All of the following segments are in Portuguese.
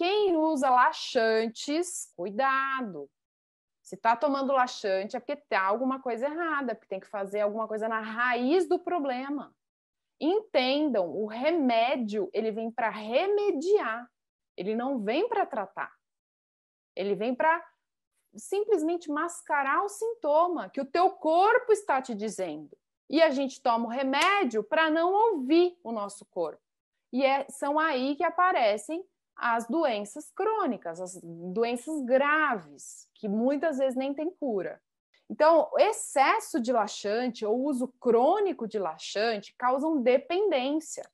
quem usa laxantes, cuidado. Se está tomando laxante é porque tem tá alguma coisa errada, porque tem que fazer alguma coisa na raiz do problema. Entendam, o remédio ele vem para remediar, ele não vem para tratar. Ele vem para simplesmente mascarar o sintoma que o teu corpo está te dizendo. E a gente toma o remédio para não ouvir o nosso corpo. E é, são aí que aparecem as doenças crônicas, as doenças graves, que muitas vezes nem tem cura. Então, excesso de laxante ou uso crônico de laxante causam dependência.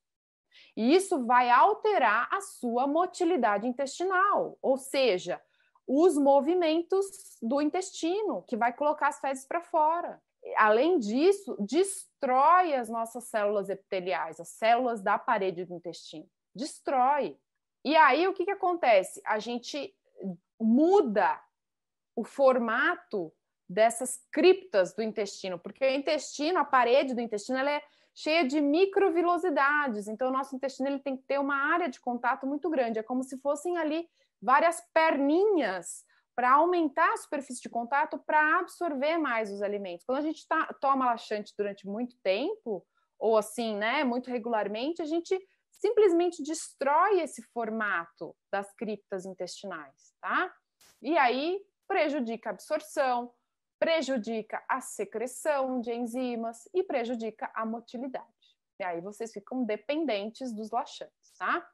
E isso vai alterar a sua motilidade intestinal, ou seja, os movimentos do intestino, que vai colocar as fezes para fora. Além disso, destrói as nossas células epiteliais, as células da parede do intestino. Destrói. E aí o que, que acontece? A gente muda o formato dessas criptas do intestino, porque o intestino, a parede do intestino, ela é cheia de microvilosidades. Então, o nosso intestino ele tem que ter uma área de contato muito grande. É como se fossem ali várias perninhas para aumentar a superfície de contato para absorver mais os alimentos. Quando a gente tá, toma laxante durante muito tempo, ou assim, né, muito regularmente, a gente simplesmente destrói esse formato das criptas intestinais, tá? E aí prejudica a absorção, prejudica a secreção de enzimas e prejudica a motilidade. E aí vocês ficam dependentes dos laxantes, tá?